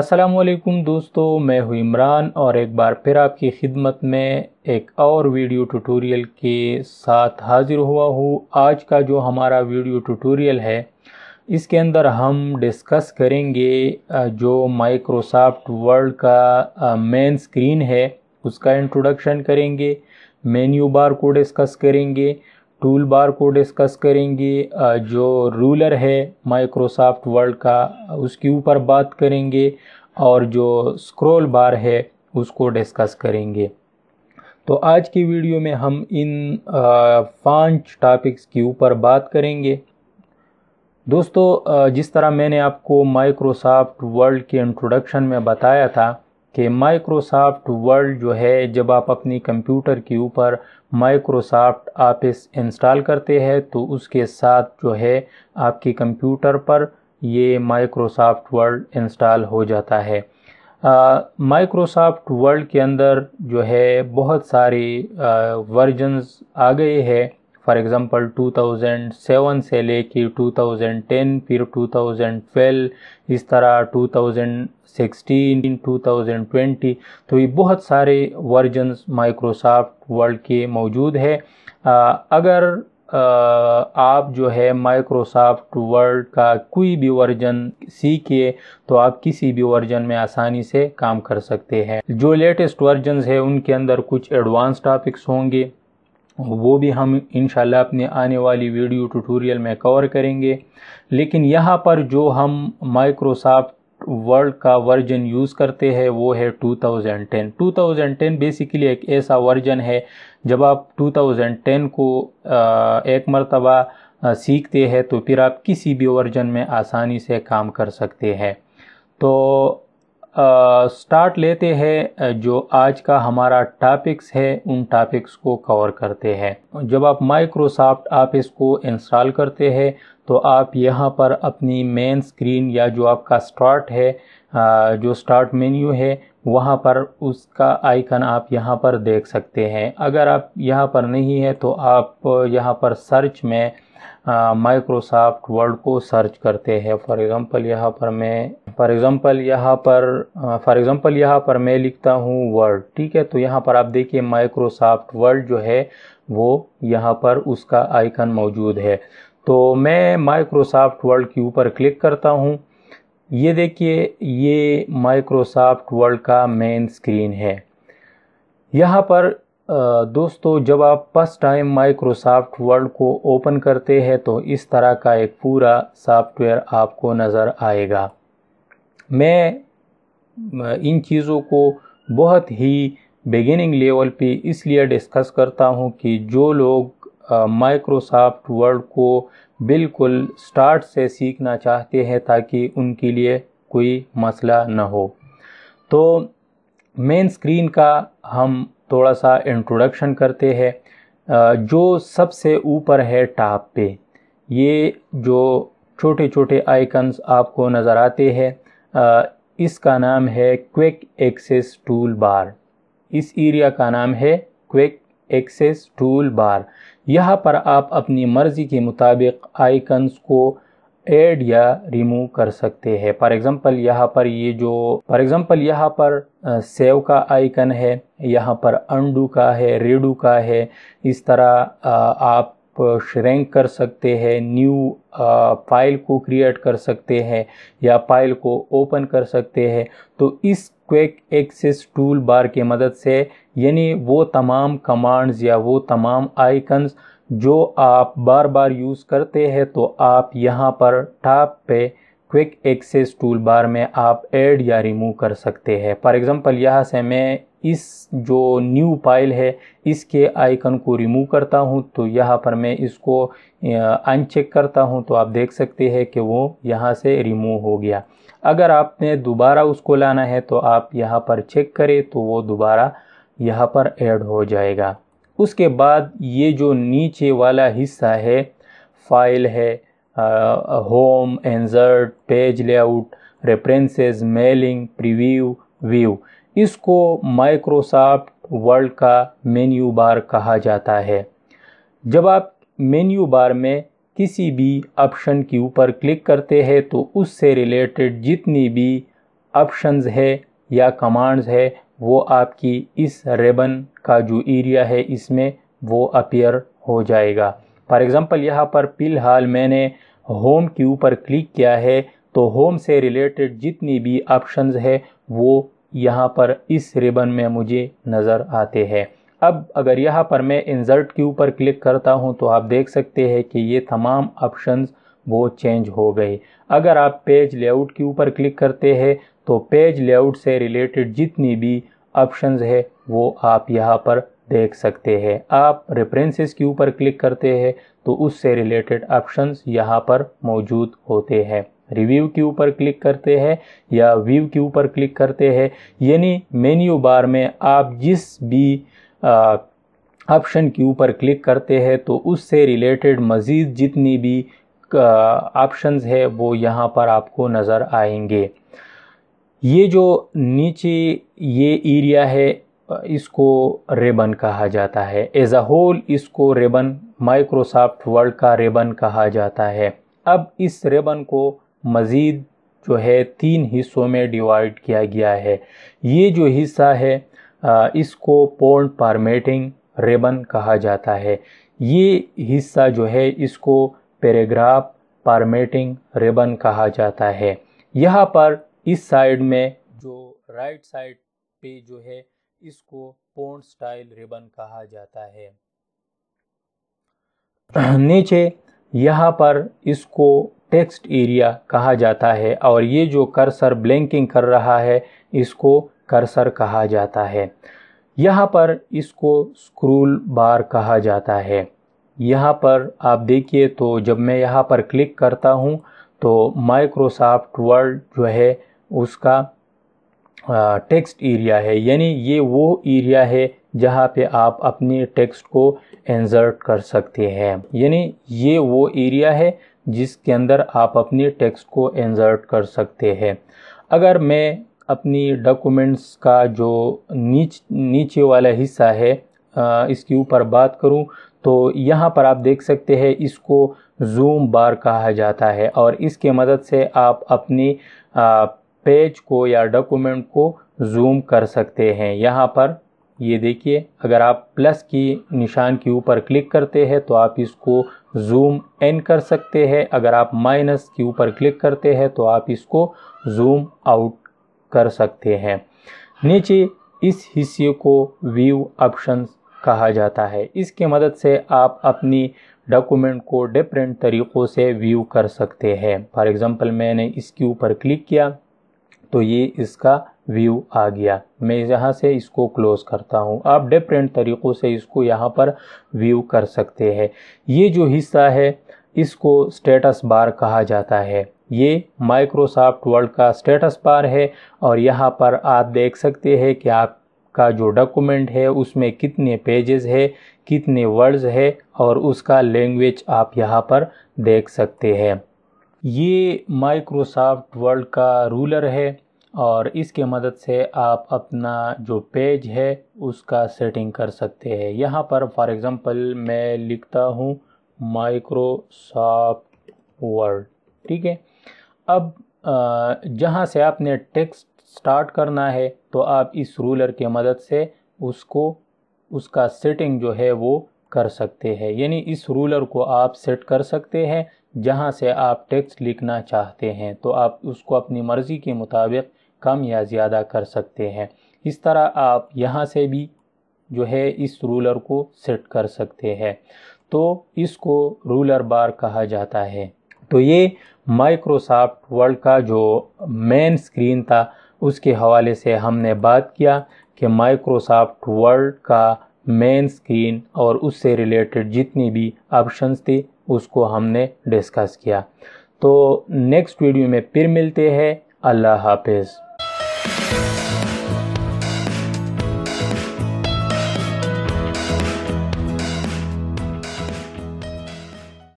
असलकुम दोस्तों मैं हूँ इमरान और एक बार फिर आपकी खिदमत में एक और वीडियो ट्यूटोरियल के साथ हाज़िर हुआ हूँ आज का जो हमारा वीडियो ट्यूटोरियल है इसके अंदर हम डिस्कस करेंगे जो माइक्रोसॉफ्ट वर्ड का मेन स्क्रीन है उसका इंट्रोडक्शन करेंगे मेन्यू बार को डिस्कस करेंगे टूल बार को डिस्कस करेंगे जो रूलर है माइक्रोसॉफ्ट वर्ल्ड का उसके ऊपर बात करेंगे और जो स्क्रॉल बार है उसको डिस्कस करेंगे तो आज की वीडियो में हम इन पांच टॉपिक्स के ऊपर बात करेंगे दोस्तों जिस तरह मैंने आपको माइक्रोसॉफ्ट वर्ल्ड के इंट्रोडक्शन में बताया था कि माइक्रोसॉफ्ट वर्ल्ड जो है जब आप अपनी कंप्यूटर के ऊपर माइक्रोसॉफ्ट ऑफिस इंस्टॉल करते हैं तो उसके साथ जो है आपके कंप्यूटर पर ये माइक्रोसॉफ्ट वर्ल्ड इंस्टॉल हो जाता है माइक्रोसॉफ्ट वर्ल्ड के अंदर जो है बहुत सारे वर्जन्स आ गए हैं फॉर एग्जांपल 2007 से लेके 2010 फिर 2012 इस तरह 2016 2020 तो ये बहुत सारे वर्जन्स माइक्रोसॉफ्ट वर्ल्ड के मौजूद है आ, अगर आप जो है माइक्रोसॉफ्ट वर्ड का कोई भी वर्जन सीखिए तो आप किसी भी वर्जन में आसानी से काम कर सकते हैं जो लेटेस्ट वर्जन है उनके अंदर कुछ एडवांस टॉपिक्स होंगे वो भी हम इन अपने आने वाली वीडियो ट्यूटोरियल में कवर करेंगे लेकिन यहाँ पर जो हम माइक्रोसॉफ्ट वर्ड का वर्जन यूज़ करते हैं वो है 2010 2010 बेसिकली एक ऐसा वर्जन है जब आप 2010 को एक मरतबा सीखते हैं तो फिर आप किसी भी वर्जन में आसानी से काम कर सकते हैं तो स्टार्ट लेते हैं जो आज का हमारा टॉपिक्स है उन टॉपिक्स को कवर करते हैं जब आप माइक्रोसॉफ्ट आप इसको इंस्टॉल करते हैं तो आप यहाँ पर अपनी मेन स्क्रीन या जो आपका स्टार्ट है जो स्टार्ट मेन्यू है वहाँ पर उसका आइकन आप यहाँ पर देख सकते हैं अगर आप यहाँ पर नहीं है तो आप यहाँ पर सर्च में माइक्रोसॉफ्ट वर्ड को सर्च करते हैं फॉर एग्ज़ाम्पल यहाँ पर मैं फॉर एग्ज़ाम्पल यहाँ पर फॉर एग्ज़ाम्पल यहाँ पर मैं लिखता हूँ वर्ड ठीक है तो यहाँ पर आप देखिए माइक्रोसॉफ्ट वर्ड जो है वो यहाँ पर उसका आइकन मौजूद है तो मैं माइक्रोसॉफ्ट वर्ल्ड के ऊपर क्लिक करता हूँ ये देखिए ये माइक्रोसॉफ्ट वर्ल्ड का मेन स्क्रीन है यहाँ पर दोस्तों जब आप फर्स्ट टाइम माइक्रोसॉफ्ट वर्ल्ड को ओपन करते हैं तो इस तरह का एक पूरा सॉफ्टवेयर आपको नज़र आएगा मैं इन चीज़ों को बहुत ही बिगिनिंग लेवल पे इसलिए डिस्कस करता हूँ कि जो लोग माइक्रोसॉफ्ट वर्ड को बिल्कुल स्टार्ट से सीखना चाहते हैं ताकि उनके लिए कोई मसला न हो तो मेन स्क्रीन का हम थोड़ा सा इंट्रोडक्शन करते हैं जो सबसे ऊपर है टॉप पे ये जो छोटे छोटे आइकन्स आपको नज़र आते हैं इसका नाम है क्विक एक्सेस टूल बार इस एरिया का नाम है क्विक एक्सेस टूल बार यहाँ पर आप अपनी मर्ज़ी के मुताबिक आइकन्स को ऐड या रिमूव कर सकते हैं फॉर एग्ज़ाम्पल यहाँ पर ये जो फॉर एग्ज़ाम्पल यहाँ पर सेव का आइकन है यहाँ पर अंडू का है रेडू का है इस तरह आप श्रेंक कर सकते हैं न्यू फाइल को क्रिएट कर सकते हैं या फाइल को ओपन कर सकते हैं तो इस क्विक एक्सेस टूल बार के मदद से यानी वो तमाम कमांड्स या वो तमाम आइकन्स जो आप बार बार यूज़ करते हैं तो आप यहाँ पर टॉप पे क्विक एक्सेस टूल बार में आप ऐड या रिमूव कर सकते हैं फॉर एग्ज़ाम्पल यहाँ से मैं इस जो न्यू फाइल है इसके आइकन को रिमूव करता हूँ तो यहाँ पर मैं इसको अनचेक करता हूँ तो आप देख सकते हैं कि वो यहाँ से रिमूव हो गया अगर आपने दोबारा उसको लाना है तो आप यहाँ पर चेक करें तो वो दोबारा यहाँ पर ऐड हो जाएगा उसके बाद ये जो नीचे वाला हिस्सा है फाइल है home insert page layout references mailing preview view इसको माइक्रोसॉफ्ट वर्ल्ड का मेन्यू बार कहा जाता है जब आप मेन्यू बार में किसी भी ऑप्शन के ऊपर क्लिक करते हैं तो उससे रिलेटेड जितनी भी ऑप्शंस है या कमांड्स है वो आपकी इस रेबन का जो एरिया है इसमें वो अपियर हो जाएगा फॉर एग्ज़ाम्पल यहाँ पर फिलहाल मैंने होम के ऊपर क्लिक किया है तो होम से रिलेटेड जितनी भी ऑप्शंस है वो यहाँ पर इस रिबन में मुझे नज़र आते हैं अब अगर यहाँ पर मैं इंसर्ट के ऊपर क्लिक करता हूँ तो आप देख सकते हैं कि ये तमाम ऑप्शंस वो चेंज हो गए अगर आप पेज लेआउट के ऊपर क्लिक करते हैं तो पेज लेआउट से रिलेटेड जितनी भी ऑप्शंस है वो आप यहाँ पर देख सकते हैं आप रेफरेंसेस के ऊपर क्लिक करते हैं तो उससे रिलेटेड ऑप्शंस यहाँ पर मौजूद होते हैं रिव्यू के ऊपर क्लिक करते हैं या व्यू के ऊपर क्लिक करते हैं यानी मेन्यू बार में आप जिस भी ऑप्शन के ऊपर क्लिक करते हैं तो उससे रिलेटेड मज़ीद जितनी भी ऑप्शंस है वो यहाँ पर आपको नज़र आएंगे ये जो नीचे ये एरिया है इसको रेबन कहा जाता है एज अ होल इसको रेबन माइक्रोसॉफ्ट वर्ल्ड का रेबन कहा जाता है अब इस रेबन को मज़ीद जो है तीन हिस्सों में डिवाइड किया गया है ये जो हिस्सा है इसको पोर्न पार्मेटिंग रेबन कहा जाता है ये हिस्सा जो है इसको पैराग्राफ पारमेटिंग रेबन कहा जाता है यहाँ पर इस साइड में जो राइट साइड पे जो है इसको पोन स्टाइल रिबन कहा जाता है नीचे यहाँ पर इसको टेक्स्ट एरिया कहा जाता है और ये जो कर्सर ब्लैंकिंग कर रहा है इसको कर्सर कहा जाता है यहाँ पर इसको स्क्रूल बार कहा जाता है यहाँ पर आप देखिए तो जब मैं यहाँ पर क्लिक करता हूँ तो माइक्रोसॉफ्ट वर्ड जो है उसका टेक्स्ट एरिया है यानी ये वो एरिया है जहाँ पे आप अपने टेक्स्ट को इंसर्ट कर सकते हैं यानी ये वो एरिया है जिसके अंदर आप अपने टेक्स्ट को इंसर्ट कर सकते हैं अगर मैं अपनी डॉक्यूमेंट्स का जो नीच नीचे वाला हिस्सा है इसके ऊपर बात करूं तो यहाँ पर आप देख सकते हैं इसको जूम बार कहा जाता है और इसके मदद से आप अपनी पेज को या डॉक्यूमेंट को जूम कर सकते हैं यहाँ पर ये देखिए अगर आप प्लस की निशान के ऊपर क्लिक करते हैं तो आप इसको जूम इन कर सकते हैं अगर आप माइनस के ऊपर क्लिक करते हैं तो आप इसको जूम आउट कर सकते हैं नीचे इस हिस्से को व्यू ऑप्शन कहा जाता है इसके मदद से आप अपनी डॉक्यूमेंट को डिफरेंट तरीक़ों से व्यू कर सकते हैं फॉर एग्ज़ाम्पल मैंने इसके ऊपर क्लिक किया तो ये इसका व्यू आ गया मैं यहाँ से इसको क्लोज़ करता हूँ आप डिफरेंट तरीक़ों से इसको यहाँ पर व्यू कर सकते हैं ये जो हिस्सा है इसको स्टेटस बार कहा जाता है ये माइक्रोसॉफ्ट वर्ल्ड का स्टेटस बार है और यहाँ पर आप देख सकते हैं कि आपका जो डॉक्यूमेंट है उसमें कितने पेजेस है कितने वर्ड्स है और उसका लैंग्वेज आप यहाँ पर देख सकते हैं ये माइक्रोसॉफ्ट वर्ल्ड का रूलर है और इसके मदद से आप अपना जो पेज है उसका सेटिंग कर सकते हैं यहाँ पर फॉर एग्ज़ाम्पल मैं लिखता हूँ माइक्रोसॉफ्ट वर्ड ठीक है अब जहाँ से आपने टेक्स्ट स्टार्ट करना है तो आप इस रूलर के मदद से उसको उसका सेटिंग जो है वो कर सकते हैं यानी इस रूलर को आप सेट कर सकते हैं जहाँ से आप टैक्स लिखना चाहते हैं तो आप उसको अपनी मर्ज़ी के मुताबिक कम या ज़्यादा कर सकते हैं इस तरह आप यहाँ से भी जो है इस रूलर को सेट कर सकते हैं तो इसको रूलर बार कहा जाता है तो ये माइक्रोसॉफ्ट वर्ल्ड का जो मेन स्क्रीन था उसके हवाले से हमने बात किया कि माइक्रोसॉफ्ट वर्ल्ड का मेन स्क्रीन और उससे रिलेटेड जितनी भी ऑप्शंस थी उसको हमने डिस्कस किया तो नेक्स्ट वीडियो में फिर मिलते हैं अल्लाह हाफिज़